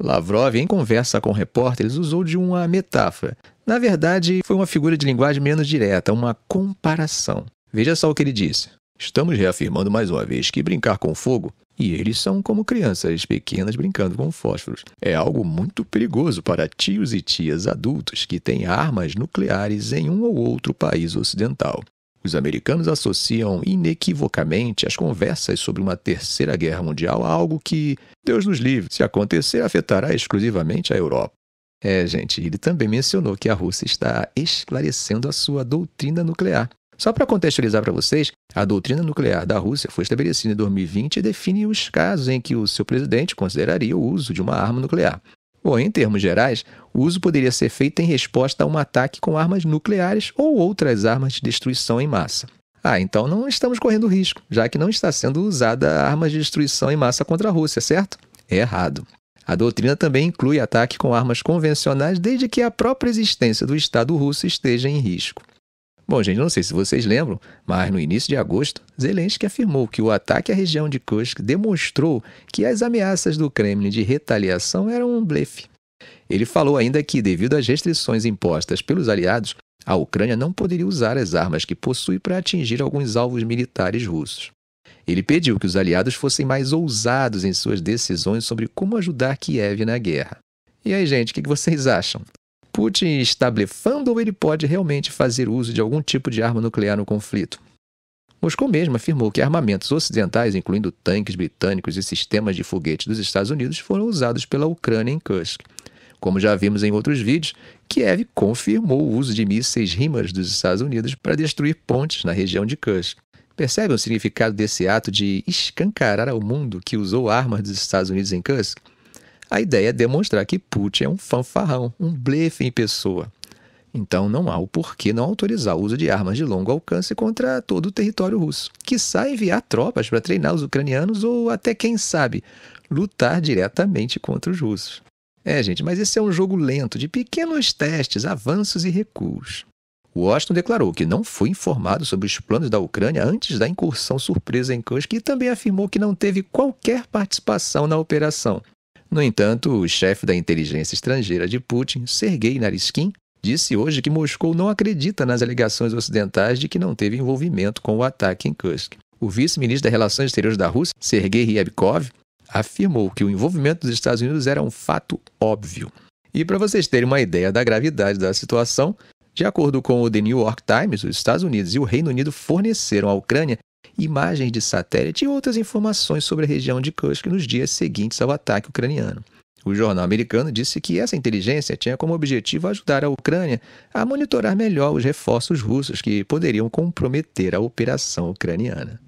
Lavrov, em conversa com repórteres, usou de uma metáfora. Na verdade, foi uma figura de linguagem menos direta, uma comparação. Veja só o que ele disse. Estamos reafirmando mais uma vez que brincar com fogo, e eles são como crianças pequenas brincando com fósforos, é algo muito perigoso para tios e tias adultos que têm armas nucleares em um ou outro país ocidental. Os americanos associam inequivocamente as conversas sobre uma terceira guerra mundial a algo que, Deus nos livre, se acontecer, afetará exclusivamente a Europa. É, gente, ele também mencionou que a Rússia está esclarecendo a sua doutrina nuclear. Só para contextualizar para vocês, a doutrina nuclear da Rússia foi estabelecida em 2020 e define os casos em que o seu presidente consideraria o uso de uma arma nuclear. Bom, em termos gerais, o uso poderia ser feito em resposta a um ataque com armas nucleares ou outras armas de destruição em massa. Ah, então não estamos correndo risco, já que não está sendo usada armas de destruição em massa contra a Rússia, certo? É errado. A doutrina também inclui ataque com armas convencionais desde que a própria existência do Estado russo esteja em risco. Bom, gente, não sei se vocês lembram, mas no início de agosto, Zelensky afirmou que o ataque à região de Kursk demonstrou que as ameaças do Kremlin de retaliação eram um blefe. Ele falou ainda que, devido às restrições impostas pelos aliados, a Ucrânia não poderia usar as armas que possui para atingir alguns alvos militares russos. Ele pediu que os aliados fossem mais ousados em suas decisões sobre como ajudar Kiev na guerra. E aí, gente, o que vocês acham? Putin está blefando ou ele pode realmente fazer uso de algum tipo de arma nuclear no conflito? Moscou mesmo afirmou que armamentos ocidentais, incluindo tanques britânicos e sistemas de foguete dos Estados Unidos, foram usados pela Ucrânia em Kursk. Como já vimos em outros vídeos, Kiev confirmou o uso de mísseis RIMARS dos Estados Unidos para destruir pontes na região de Kursk. Percebem o significado desse ato de escancarar ao mundo que usou armas dos Estados Unidos em Kursk? A ideia é demonstrar que Putin é um fanfarrão, um blefe em pessoa. Então não há o porquê não autorizar o uso de armas de longo alcance contra todo o território russo. que saia enviar tropas para treinar os ucranianos ou até, quem sabe, lutar diretamente contra os russos. É, gente, mas esse é um jogo lento, de pequenos testes, avanços e recuos. Washington declarou que não foi informado sobre os planos da Ucrânia antes da incursão surpresa em Kursk e também afirmou que não teve qualquer participação na operação. No entanto, o chefe da inteligência estrangeira de Putin, Sergei Nariskin, disse hoje que Moscou não acredita nas alegações ocidentais de que não teve envolvimento com o ataque em Kursk. O vice-ministro das Relações Exteriores da Rússia, Sergei Ryabkov, afirmou que o envolvimento dos Estados Unidos era um fato óbvio. E para vocês terem uma ideia da gravidade da situação, de acordo com o The New York Times, os Estados Unidos e o Reino Unido forneceram à Ucrânia imagens de satélite e outras informações sobre a região de Kursk nos dias seguintes ao ataque ucraniano. O jornal americano disse que essa inteligência tinha como objetivo ajudar a Ucrânia a monitorar melhor os reforços russos que poderiam comprometer a operação ucraniana.